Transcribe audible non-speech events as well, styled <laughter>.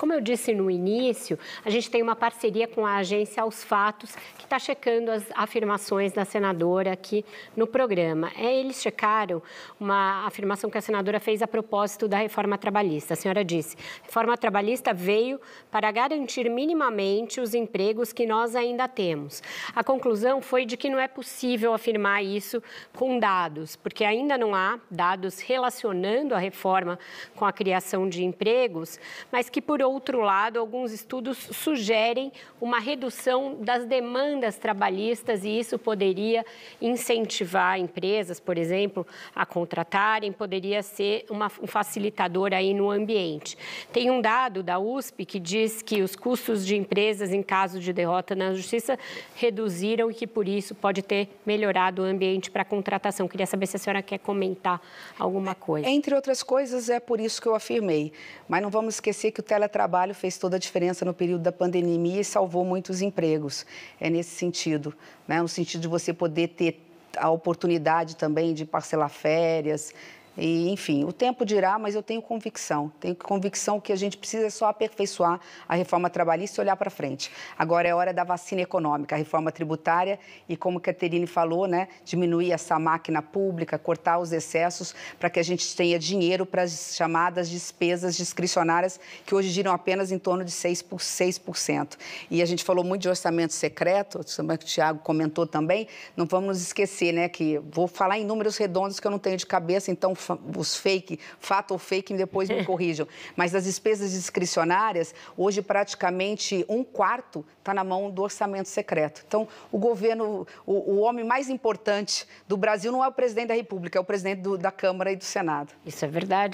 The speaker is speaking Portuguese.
Como eu disse no início, a gente tem uma parceria com a agência Aos Fatos, que está checando as afirmações da senadora aqui no programa. É, eles checaram uma afirmação que a senadora fez a propósito da reforma trabalhista. A senhora disse: reforma trabalhista veio para garantir minimamente os empregos que nós ainda temos. A conclusão foi de que não é possível afirmar isso com dados, porque ainda não há dados relacionando a reforma com a criação de empregos, mas que, por outro lado, alguns estudos sugerem uma redução das demandas trabalhistas e isso poderia incentivar empresas, por exemplo, a contratarem, poderia ser uma, um facilitador aí no ambiente. Tem um dado da USP que diz que os custos de empresas em caso de derrota na justiça reduziram e que por isso pode ter melhorado o ambiente para contratação. Queria saber se a senhora quer comentar alguma coisa. Entre outras coisas, é por isso que eu afirmei, mas não vamos esquecer que o teletrabalho trabalho fez toda a diferença no período da pandemia e salvou muitos empregos. É nesse sentido, né? no sentido de você poder ter a oportunidade também de parcelar férias, e, enfim, o tempo dirá, mas eu tenho convicção. Tenho convicção que a gente precisa só aperfeiçoar a reforma trabalhista e olhar para frente. Agora é hora da vacina econômica, a reforma tributária e, como a Caterine falou, né, diminuir essa máquina pública, cortar os excessos para que a gente tenha dinheiro para as chamadas despesas discricionárias, que hoje giram apenas em torno de 6%. Por 6%. E a gente falou muito de orçamento secreto, o Tiago comentou também, não vamos nos esquecer, né, que vou falar em números redondos que eu não tenho de cabeça, então os fake, fato ou fake, depois me <laughs> corrijam, mas das despesas discricionárias, hoje praticamente um quarto está na mão do orçamento secreto. Então, o governo, o, o, homem mais importante do Brasil não é o presidente da República, é o presidente do, da Câmara e do Senado. Isso é verdade.